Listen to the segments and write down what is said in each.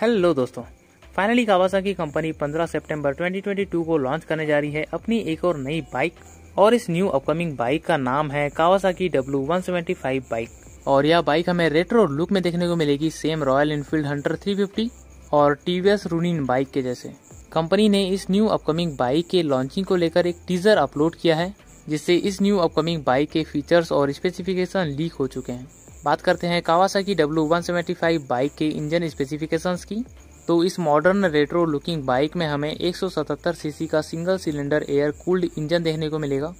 hello दोस्तों finally Kawasaki company 15 सितंबर 2022 को launch करने जा रही है अपनी एक और नई बाइक और इस न्यू अपकमिंग बाइक का नाम है कावासाकी डब्ल्यू बाइक और यह बाइक हमें रेट्रो लुक में देखने को मिलेगी सेम रॉयल इनफील्ड हंटर 350 और टीवीएस रूनिन बाइक के जैसे कंपनी ने इस न्यू अपकमिंग बाइक के लॉन्चिंग को लेकर एक टीजर अपलोड किया है जिससे इस न्यू अपकमिंग बाइक के फीचर्स और स्पेसिफिकेशन लीक हो चुके हैं बात करते हैं Kawasaki W one seventy five bike के इंजन स्पेसिफिकेशंस की तो इस मॉडर्न रेट्रो लुकिंग बाइक में हमें 177 सीसी का single cylinder air cooled engine देखने को मिलेगा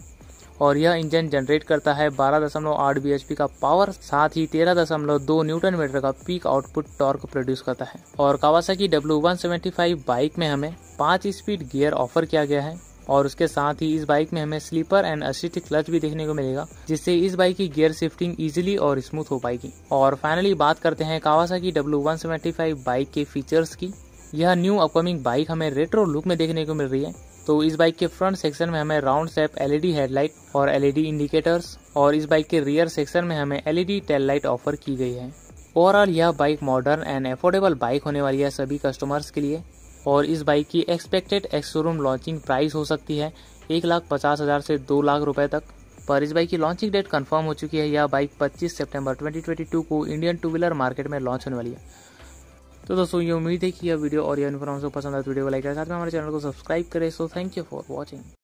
और यह इंजन जनरेट करता है 12.8 दशमलव का पावर साथ ही 13.2 न्यूटन मीटर का पीक आउटपुट टॉर्क प्रोड्यूस करता है और कावासा कावासाकी W175 बाइक में हमें 5 स्पीड गियर ऑफर किया गया है और उसके साथ ही इस बाइक में हमें स्लीपर एंड असिस्ट क्लच भी देखने को मिलेगा जिससे इस बाइक की गियर शिफ्टिंग इजिली और स्मूथ हो पाएगी और फाइनली बात करते हैं कावासा की डब्ल्यू बाइक के फीचर्स की यह न्यू अपकमिंग बाइक हमें रेट्रो लुक में देखने को मिल रही है तो इस बाइक के फ्रंट सेक्शन में हमें राउंड सेप एलईडी हेडलाइट और एलईडी इंडिकेटर्स e और इस बाइक के रियर सेक्शन में हमें एलईडी टेल लाइट ऑफर की गई है ओवरऑल यह bike modern and affordable bike होने वाली है सभी कस्टमर्स के लिए और इस बाइक की expected ex showroom launching price हो सकती है एक लाख पचास हज़ार से दो लाख रुपए तक पर इस बाइक की लॉन्चिंग डेट कंफर्म हो चुकी है यह बाइक 25 सितंबर 2022 को इंडियन टू व्हीलर मार्केट में लॉन्च होने वाली है तो दोस्तों ये उम्मीद है कि यह वीडियो और यह इन्फॉर्मेशन पसंद आए वीडियो तो को लाइक करें साथ में हमारे चैनल को सब्सक्राइब करें so thank you for watching